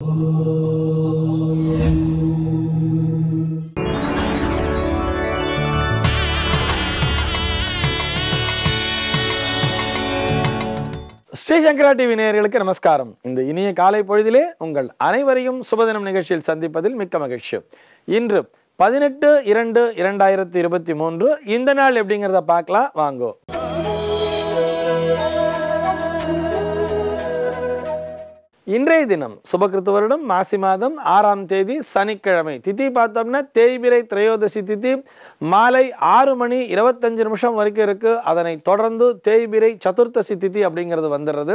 Sri Sankara TV நேயர்களுக்கு நமஸ்காரம் இந்த இனிய காலை பொழுதிலே உங்கள் அனைவரையும் சுபதினம் நிகழ்ச்சியில் சந்திப்பதில் மிக்க மகிழ்ச்சி இன்று பதினெட்டு இரண்டு இரண்டாயிரத்தி இருபத்தி மூன்று இந்த நாள் எப்படிங்கிறத பார்க்கலாம் வாங்கோ இன்றைய தினம் சுபகிருத்து வருடம் மாசி மாதம் ஆறாம் தேதி சனிக்கிழமை திதி பார்த்தோம்னா தேய்பிரை திரையோதசி திதி மாலை ஆறு மணி இருபத்தஞ்சு நிமிஷம் வரைக்கும் இருக்குது அதனை தொடர்ந்து தேய்பிரை சதுர்த்தசி திதி அப்படிங்கிறது வந்துடுறது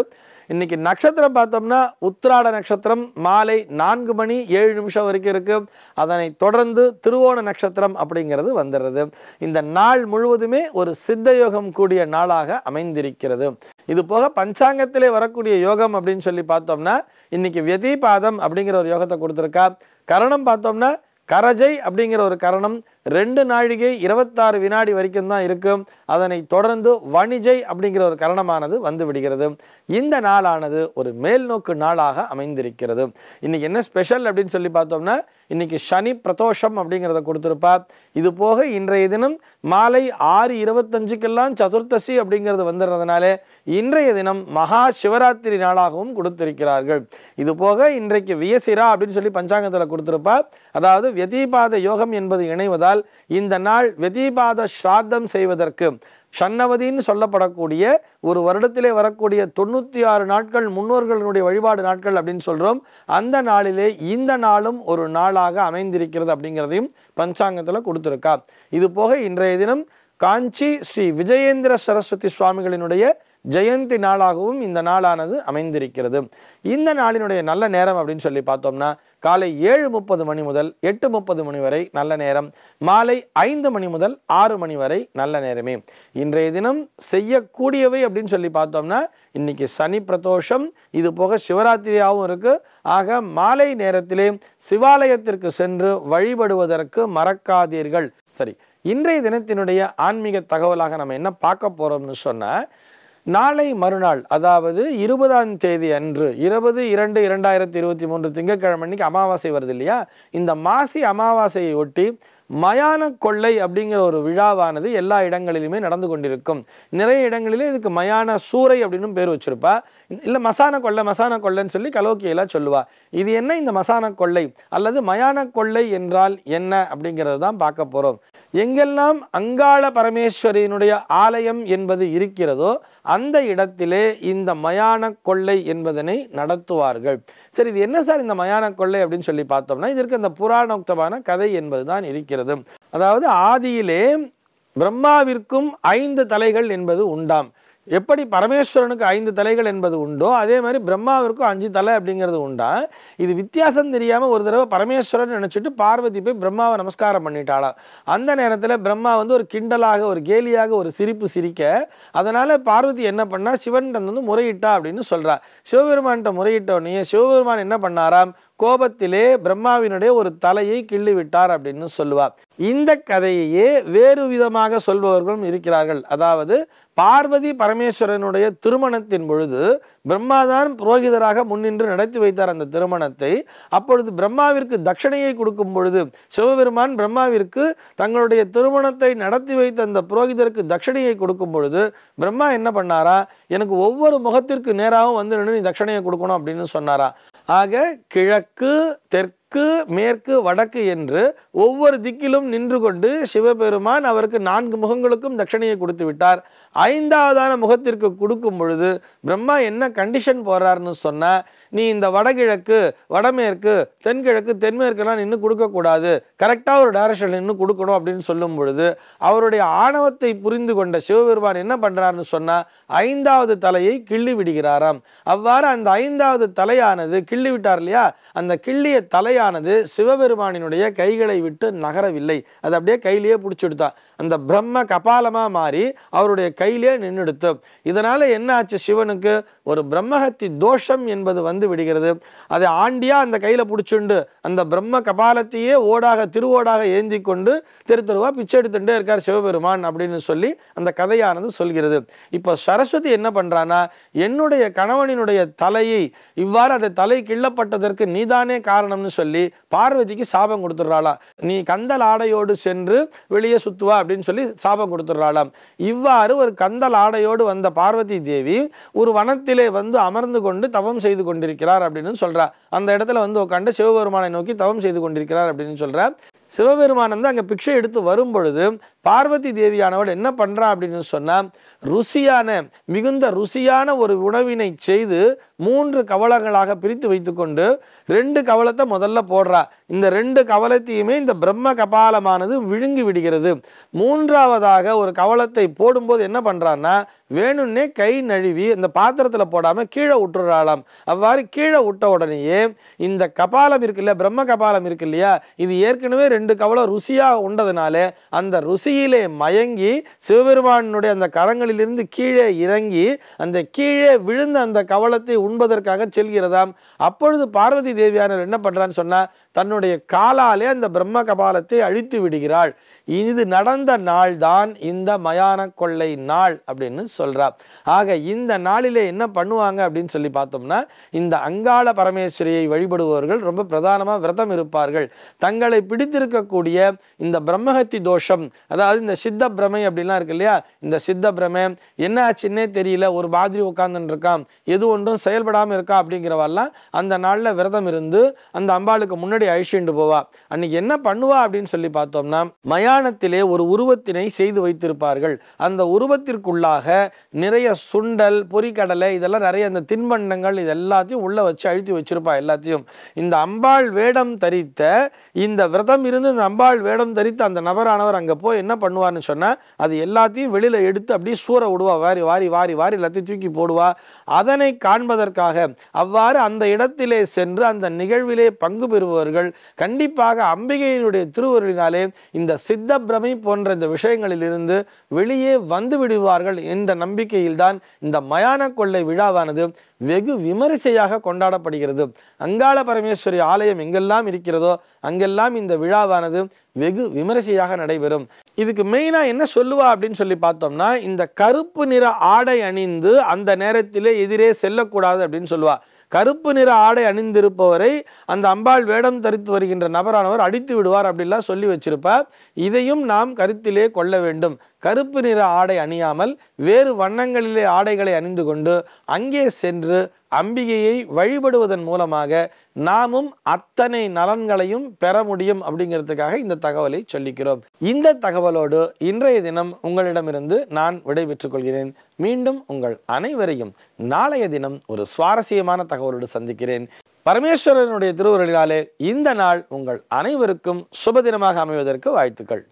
இன்றைக்கி நட்சத்திரம் பார்த்தோம்னா உத்திராட நட்சத்திரம் மாலை நான்கு மணி ஏழு நிமிஷம் வரைக்கும் இருக்குது அதனை தொடர்ந்து திருவோண நட்சத்திரம் அப்படிங்கிறது வந்துடுறது இந்த நாள் முழுவதுமே ஒரு சித்தயோகம் கூடிய நாளாக அமைந்திருக்கிறது இது போக பஞ்சாங்கத்திலே வரக்கூடிய யோகம் அப்படின்னு சொல்லி பார்த்தோம்னா இன்னைக்கு வெதிபாதம் அப்படிங்கிற ஒரு யோகத்தை கொடுத்துருக்கா கரணம் பார்த்தோம்னா கரஜை அப்படிங்கிற ஒரு கரணம் ரெண்டு நாழிகை இருபத்தாறு வினாடி வரைக்கும் தான் இருக்கும் அதனை தொடர்ந்து வணிஜை அப்படிங்கிற ஒரு கரணமானது வந்து விடுகிறது இந்த நாளானது ஒரு மேல்நோக்கு நாளாக அமைந்திருக்கிறது இன்னைக்கு என்ன ஸ்பெஷல் அப்படின்னு சொல்லி பார்த்தோம்னா இன்றைக்கி சனி பிரதோஷம் அப்படிங்கிறத கொடுத்துருப்பா இது போக இன்றைய தினம் மாலை ஆறு இருபத்தஞ்சுக்கெல்லாம் சதுர்த்தசி அப்படிங்கிறது வந்துடுறதுனாலே இன்றைய தினம் மகா சிவராத்திரி நாளாகவும் கொடுத்திருக்கிறார்கள் இது போக இன்றைக்கு வியசிரா அப்படின்னு சொல்லி பஞ்சாங்கத்தில் கொடுத்துருப்பா அதாவது வெதிபாத யோகம் என்பது இணைவதால் இந்த நாள் வெதிபாத ஸ்ராத்தம் செய்வதற்கு ஷன்னவதின்னு சொல்லப்படக்கூடிய ஒரு வருடத்திலே வரக்கூடிய தொண்ணூற்றி ஆறு நாட்கள் முன்னோர்களினுடைய வழிபாடு நாட்கள் அப்படின்னு சொல்கிறோம் அந்த நாளிலே இந்த நாளும் ஒரு நாளாக அமைந்திருக்கிறது அப்படிங்கிறதையும் பஞ்சாங்கத்தில் கொடுத்துருக்கா இது போக இன்றைய தினம் காஞ்சி ஸ்ரீ விஜயேந்திர சரஸ்வதி சுவாமிகளினுடைய ஜெயந்தி நாளாகவும் இந்த நாளானது அமைந்திருக்கிறது இந்த நாளினுடைய நல்ல நேரம் அப்படின்னு சொல்லி பார்த்தோம்னா காலை ஏழு முப்பது மணி முதல் எட்டு முப்பது மணி வரை நல்ல நேரம் மாலை ஐந்து மணி முதல் ஆறு மணி வரை நல்ல நேரமே இன்றைய தினம் செய்யக்கூடியவை அப்படின்னு சொல்லி பார்த்தோம்னா இன்னைக்கு சனி பிரதோஷம் இது போக சிவராத்திரியாகவும் இருக்குது ஆக மாலை நேரத்திலே சிவாலயத்திற்கு சென்று வழிபடுவதற்கு மறக்காதீர்கள் சரி இன்றைய தினத்தினுடைய ஆன்மீக தகவலாக நம்ம என்ன பார்க்க போகிறோம்னு சொன்னால் நாளை மறுநாள் அதாவது இருபதாம் தேதி அன்று இருபது இரண்டு இரண்டாயிரத்தி இருபத்தி மூன்று திங்கட்கிழமை அன்னைக்கு அமாவாசை வருது இல்லையா இந்த மாசி அமாவாசையை ஒட்டி மயான கொள்ளை அப்படிங்கிற ஒரு விழாவானது எல்லா இடங்களிலுமே நடந்து கொண்டிருக்கும் நிறைய இடங்களிலே இதுக்கு மயான சூறை அப்படின்னு பேர் வச்சுருப்பா இல்லை மசான கொள்ளை மசான கொள்ளைன்னு சொல்லி கலோக்கியெல்லாம் சொல்லுவா இது என்ன இந்த மசான கொள்ளை அல்லது மயான கொள்ளை என்றால் என்ன அப்படிங்கிறது தான் பார்க்க போகிறோம் எங்கெல்லாம் அங்காள பரமேஸ்வரியினுடைய ஆலயம் என்பது இருக்கிறதோ அந்த இடத்திலே இந்த மயான கொள்ளை என்பதனை நடத்துவார்கள் சரி இது என்ன சார் இந்த மயான கொள்ளை அப்படின்னு சொல்லி பார்த்தோம்னா இதற்கு அந்த புராணோக்தமான கதை என்பது தான் இருக்கிறது இருக்கிறது அதாவது ஆதியிலே பிரம்மாவிற்கும் ஐந்து தலைகள் என்பது உண்டாம் எப்படி பரமேஸ்வரனுக்கு ஐந்து தலைகள் என்பது உண்டோ அதே மாதிரி பிரம்மாவிற்கும் அஞ்சு தலை அப்படிங்கிறது உண்டா இது வித்தியாசம் தெரியாமல் ஒரு தடவை பரமேஸ்வரன் நினச்சிட்டு பார்வதி போய் பிரம்மாவை நமஸ்காரம் பண்ணிட்டாளா அந்த நேரத்தில் பிரம்மா வந்து ஒரு கிண்டலாக ஒரு கேலியாக ஒரு சிரிப்பு சிரிக்க அதனால் பார்வதி என்ன பண்ணால் சிவன்கிட்ட வந்து முறையிட்டா அப்படின்னு சொல்கிறா சிவபெருமான்கிட்ட முறையிட்டோடனே சிவபெருமான் என்ன பண்ணாராம் கோபத்திலே பிரம்மாவினுடைய ஒரு தலையை கிள்ளி விட்டார் அப்படின்னு சொல்லுவார் இந்த கதையையே வேறு விதமாக சொல்பவர்களும் இருக்கிறார்கள் அதாவது பார்வதி பரமேஸ்வரனுடைய திருமணத்தின் பொழுது பிரம்மாதான் புரோகிதராக முன்னின்று நடத்தி வைத்தார் அந்த திருமணத்தை அப்பொழுது பிரம்மாவிற்கு தட்சணையை கொடுக்கும் பொழுது சிவபெருமான் பிரம்மாவிற்கு தங்களுடைய திருமணத்தை நடத்தி வைத்த அந்த புரோகிதருக்கு தட்சணையை கொடுக்கும் பொழுது பிரம்மா என்ன பண்ணாரா எனக்கு ஒவ்வொரு முகத்திற்கு நேராகவும் வந்து நின்று நீ தட்சணையை கொடுக்கணும் அப்படின்னு சொன்னாரா ஆக கிழக்கு தெற்கு தெற்கு மேற்கு வடக்கு என்று ஒவ்வொரு திக்கிலும் நின்று கொண்டு சிவபெருமான் அவருக்கு நான்கு முகங்களுக்கும் தட்சணையை கொடுத்து விட்டார் ஐந்தாவதான முகத்திற்கு கொடுக்கும் பொழுது பிரம்மா என்ன கண்டிஷன் போடுறாருன்னு சொன்ன நீ இந்த வடகிழக்கு வடமேற்கு தென்கிழக்கு தென்மேற்குலாம் நின்று கொடுக்கக்கூடாது கரெக்டாக ஒரு டைரக்ஷன் நின்று கொடுக்கணும் அப்படின்னு சொல்லும் பொழுது அவருடைய ஆணவத்தை புரிந்து கொண்ட சிவபெருமான் என்ன பண்ணுறாருன்னு சொன்னால் ஐந்தாவது தலையை கிள்ளி விடுகிறாராம் அவ்வாறு அந்த ஐந்தாவது தலையானது கிள்ளி விட்டார் இல்லையா அந்த கிள்ளிய தலையா கையானது சிவபெருமானினுடைய கைகளை விட்டு நகரவில்லை அது அப்படியே கையிலேயே பிடிச்சி பிடிச்செடுத்தா அந்த பிரம்ம கபாலமாக மாறி அவருடைய கையிலே நின்றுடுத்து இதனால் என்ன ஆச்சு சிவனுக்கு ஒரு பிரம்மஹத்தி தோஷம் என்பது வந்து விடுகிறது அதை ஆண்டியாக அந்த கையில் பிடிச்சுண்டு அந்த பிரம்ம கபாலத்தையே ஓடாக திருவோடாக ஏந்தி கொண்டு தெரு தெருவாக பிச்சை எடுத்துட்டே இருக்கார் சிவபெருமான் அப்படின்னு சொல்லி அந்த கதையானது சொல்கிறது இப்போ சரஸ்வதி என்ன பண்ணுறானா என்னுடைய கணவனினுடைய தலையை இவ்வாறு அதை தலை கிள்ளப்பட்டதற்கு நீதானே காரணம்னு சொல்லி சொல்லி பார்வதிக்கு சாபம் கொடுத்துட்றாளாம் நீ கந்தல் ஆடையோடு சென்று வெளியே சுத்துவா அப்படின்னு சொல்லி சாபம் கொடுத்துட்றாளாம் இவ்வாறு ஒரு கந்தல் ஆடையோடு வந்த பார்வதி தேவி ஒரு வனத்திலே வந்து அமர்ந்து கொண்டு தவம் செய்து கொண்டிருக்கிறார் அப்படின்னு சொல்றா அந்த இடத்துல வந்து உட்காந்து சிவபெருமானை நோக்கி தவம் செய்து கொண்டிருக்கிறார் அப்படின்னு சொல்ற சிவபெருமான் வந்து அங்கே பிக்ஷை எடுத்து வரும் பொழுது பார்வதி தேவியானவள் என்ன பண்ணுறா அப்படின்னு சொன்னால் ருசியான மிகுந்த ருசியான ஒரு உணவினை செய்து மூன்று கவலங்களாக பிரித்து வைத்துக்கொண்டு ரெண்டு கவலத்தை முதல்ல போடுறா இந்த ரெண்டு கவலத்தையுமே இந்த பிரம்ம கபாலமானது விழுங்கி விடுகிறது மூன்றாவதாக ஒரு கவலத்தை போடும்போது என்ன பண்ணுறான்னா வேணும்னே கை நழுவி இந்த பாத்திரத்தில் போடாமல் கீழே விட்டுறாளாம் அவ்வாறு கீழே விட்ட உடனேயே இந்த கபாலம் இருக்கு இல்லையா பிரம்ம கபாலம் இருக்கு இல்லையா இது ஏற்கனவே ரெண்டு கவலை ருசியாக உண்டதுனால அந்த ருசியிலே மயங்கி சிவபெருமானுடைய அந்த கரங்களிலிருந்து கீழே இறங்கி அந்த கீழே விழுந்த அந்த கவலத்தை உண்பதற்காக செல்கிறதாம் அப்பொழுது பார்வதி தேவியானவர் என்ன பண்ணுறான்னு சொன்னால் தன்னுடைய காலாலே அந்த பிரம்ம கபாலத்தை அழித்து விடுகிறாள் இது நடந்த நாள் தான் இந்த மயான கொள்ளை நாள் அப்படின்னு சொல்கிறா ஆக இந்த நாளிலே என்ன பண்ணுவாங்க அப்படின்னு சொல்லி பார்த்தோம்னா இந்த அங்காள பரமேஸ்வரியை வழிபடுபவர்கள் ரொம்ப பிரதானமாக விரதம் இருப்பார்கள் தங்களை பிடித்திருக்கக்கூடிய இந்த பிரம்மஹத்தி தோஷம் அதாவது இந்த சித்த பிரமை அப்படிலாம் இருக்கு இல்லையா இந்த சித்த பிரமை என்ன ஆச்சுன்னே தெரியல ஒரு மாதிரி உட்காந்துட்டு இருக்கான் எது ஒன்றும் செயல்படாமல் இருக்கா அப்படிங்கிறவெல்லாம் அந்த நாளில் விரதம் இருந்து அந்த அம்பாளுக்கு முன்னாடி அழிச்சுண்டு போவா அன்னைக்கு என்ன பண்ணுவா அப்படின்னு சொல்லி பார்த்தோம்னா மயானத்திலே ஒரு உருவத்தினை செய்து வைத்திருப்பார்கள் அந்த உருவத்திற்குள்ளாக நிறைய சுண்டல் பொறிக்கடலை இதெல்லாம் நிறைய இந்த தின்பண்டங்கள் இது எல்லாத்தையும் உள்ளே வச்சு அழுத்தி வச்சுருப்பா எல்லாத்தையும் இந்த அம்பாள் வேடம் தரித்த இந்த விரதம் இருந்து இந்த அம்பாள் வேடம் தரித்த அந்த நபரானவர் அங்கே போய் என்ன பண்ணுவார்னு சொன்னால் அது எல்லாத்தையும் வெளியில் எடுத்து அப்படியே சூற விடுவா வாரி வாரி வாரி வாரி எல்லாத்தையும் தூக்கி போடுவா அதனை காண்பதற்காக அவ்வாறு அந்த இடத்திலே சென்று அந்த நிகழ்விலே பங்கு பெறுபவர்கள் கண்டிப்பாக அம்பிகையினுடைய திருவருளினாலே இந்த சித்த பிரமை போன்ற இந்த விஷயங்களிலிருந்து வெளியே வந்து விடுவார்கள் என்ற நம்பிக்கையில்தான் இந்த மயான கொள்ளை விழாவானது வெகு விமரிசையாக கொண்டாடப்படுகிறது அங்காள பரமேஸ்வரி ஆலயம் எங்கெல்லாம் இருக்கிறதோ அங்கெல்லாம் இந்த விழாவானது வெகு விமரிசையாக நடைபெறும் இதுக்கு மெயினாக என்ன சொல்லுவா அப்படின்னு சொல்லி பார்த்தோம்னா இந்த கருப்பு நிற ஆடை அணிந்து அந்த நேரத்திலே எதிரே செல்லக்கூடாது அப்படின்னு சொல்லுவா கருப்பு நிற ஆடை அணிந்திருப்பவரை அந்த அம்பாள் வேடம் தரித்து வருகின்ற நபரானவர் அடித்து விடுவார் அப்படிலாம் சொல்லி வச்சிருப்பார் இதையும் நாம் கருத்திலே கொள்ள வேண்டும் கருப்பு நிற ஆடை அணியாமல் வேறு வண்ணங்களிலே ஆடைகளை அணிந்து கொண்டு அங்கே சென்று அம்பிகையை வழிபடுவதன் மூலமாக நாமும் அத்தனை நலன்களையும் பெற முடியும் அப்படிங்கிறதுக்காக இந்த தகவலை சொல்லிக்கிறோம் இந்த தகவலோடு இன்றைய தினம் உங்களிடமிருந்து நான் விடைபெற்றுக் கொள்கிறேன் மீண்டும் உங்கள் அனைவரையும் நாளைய தினம் ஒரு சுவாரஸ்யமான தகவலோடு சந்திக்கிறேன் பரமேஸ்வரனுடைய திருவுருளினாலே இந்த நாள் உங்கள் அனைவருக்கும் சுபதினமாக அமைவதற்கு வாழ்த்துக்கள்